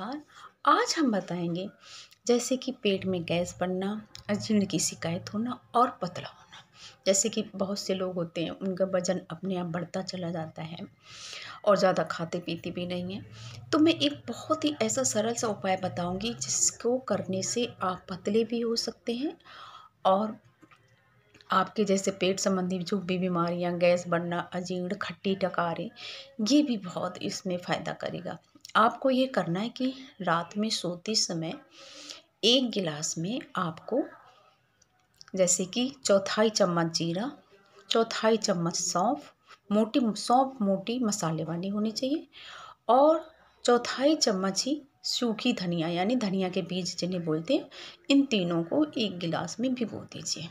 नमस्कार आज हम बताएंगे जैसे कि पेट में गैस बनना अजीर्ण की शिकायत होना और पतला होना जैसे कि बहुत से लोग होते हैं उनका वज़न अपने आप बढ़ता चला जाता है और ज़्यादा खाते पीते भी नहीं हैं तो मैं एक बहुत ही ऐसा सरल सा उपाय बताऊंगी जिसको करने से आप पतले भी हो सकते हैं और आपके जैसे पेट संबंधी जो भी बीमारियां गैस बनना अजीर्ण खट्टी टकारे ये भी बहुत इसमें फ़ायदा करेगा आपको ये करना है कि रात में सोते समय एक गिलास में आपको जैसे कि चौथाई चम्मच जीरा चौथाई चम्मच सौंफ मोटी सौंफ मोटी मसाले वाली होनी चाहिए और चौथाई चम्मच ही सूखी धनिया यानी धनिया के बीज जिन्हें बोलते हैं इन तीनों को एक गिलास में भिगो दीजिए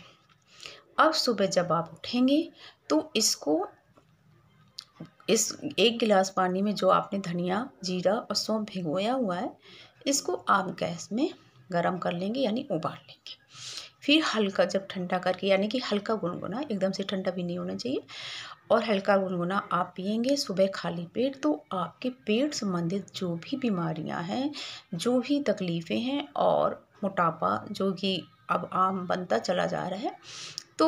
अब सुबह जब आप उठेंगे तो इसको इस एक गिलास पानी में जो आपने धनिया जीरा और सौंप भिगोया हुआ है इसको आप गैस में गर्म कर लेंगे यानी उबाल लेंगे फिर हल्का जब ठंडा करके यानी कि हल्का गुनगुना एकदम से ठंडा भी नहीं होना चाहिए और हल्का गुनगुना आप पियेंगे सुबह खाली पेट तो आपके पेट संबंधित जो भी बीमारियां हैं जो भी तकलीफ़ें हैं और मोटापा जो कि अब आम बनता चला जा रहा है तो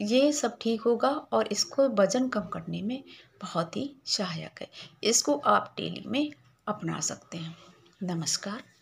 ये सब ठीक होगा और इसको वज़न कम करने में बहुत ही सहायक है इसको आप डेली में अपना सकते हैं नमस्कार